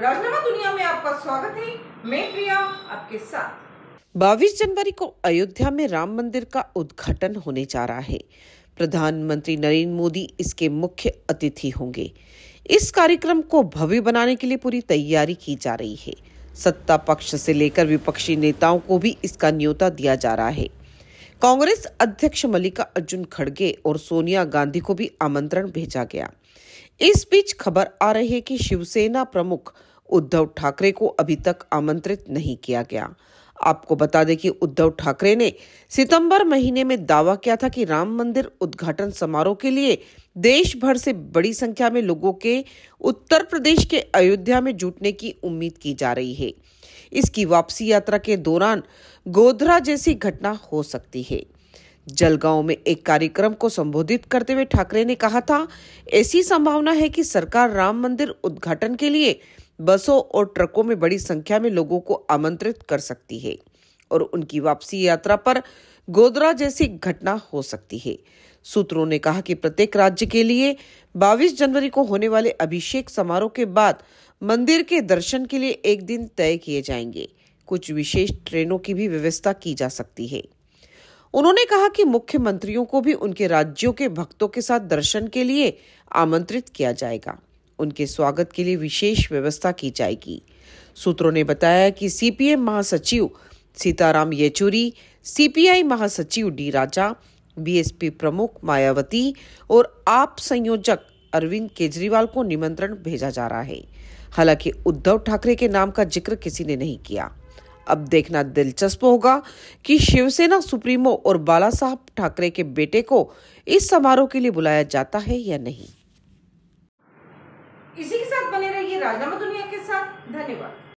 राजनामा दुनिया में आपका स्वागत है मैं प्रिया आपके साथ बाईस जनवरी को अयोध्या में राम मंदिर का उद्घाटन होने जा रहा है प्रधानमंत्री नरेंद्र मोदी इसके मुख्य अतिथि होंगे इस कार्यक्रम को भव्य बनाने के लिए पूरी तैयारी की जा रही है सत्ता पक्ष से लेकर विपक्षी नेताओं को भी इसका न्योता दिया जा रहा है कांग्रेस अध्यक्ष मल्लिका अर्जुन खड़गे और सोनिया गांधी को भी आमंत्रण भेजा गया इस बीच खबर आ रही है कि शिवसेना प्रमुख उद्धव ठाकरे को अभी तक आमंत्रित नहीं किया गया आपको बता दें कि उद्धव ठाकरे ने सितंबर महीने में दावा किया था कि राम मंदिर उद्घाटन समारोह के लिए देश भर से बड़ी संख्या में लोगों के उत्तर प्रदेश के अयोध्या में जुटने की उम्मीद की जा रही है इसकी वापसी यात्रा के दौरान गोधरा जैसी घटना हो सकती है जलगांव में एक कार्यक्रम को संबोधित करते हुए ठाकरे ने कहा था ऐसी संभावना है कि सरकार राम मंदिर उद्घाटन के लिए बसों और ट्रकों में बड़ी संख्या में लोगों को आमंत्रित कर सकती है और उनकी वापसी यात्रा पर गोदरा जैसी घटना हो सकती है सूत्रों ने कहा कि प्रत्येक राज्य के लिए 22 जनवरी को होने वाले अभिषेक समारोह के बाद मंदिर के दर्शन के लिए एक दिन तय किए जाएंगे कुछ विशेष ट्रेनों की भी व्यवस्था की जा सकती है उन्होंने कहा कि मुख्यमंत्रियों को भी उनके राज्यों के भक्तों के साथ दर्शन के लिए आमंत्रित किया जाएगा उनके स्वागत के लिए विशेष व्यवस्था की जाएगी सूत्रों ने बताया कि सीपीएम महासचिव सीताराम येचुरी सीपीआई महासचिव डी राजा बीएसपी प्रमुख मायावती और आप संयोजक अरविंद केजरीवाल को निमंत्रण भेजा जा रहा है हालांकि उद्धव ठाकरे के नाम का जिक्र किसी ने नहीं किया अब देखना दिलचस्प होगा कि शिवसेना सुप्रीमो और बाला साहब ठाकरे के बेटे को इस समारोह के लिए बुलाया जाता है या नहीं इसी के साथ बने रहिए राजनामा दुनिया के साथ धन्यवाद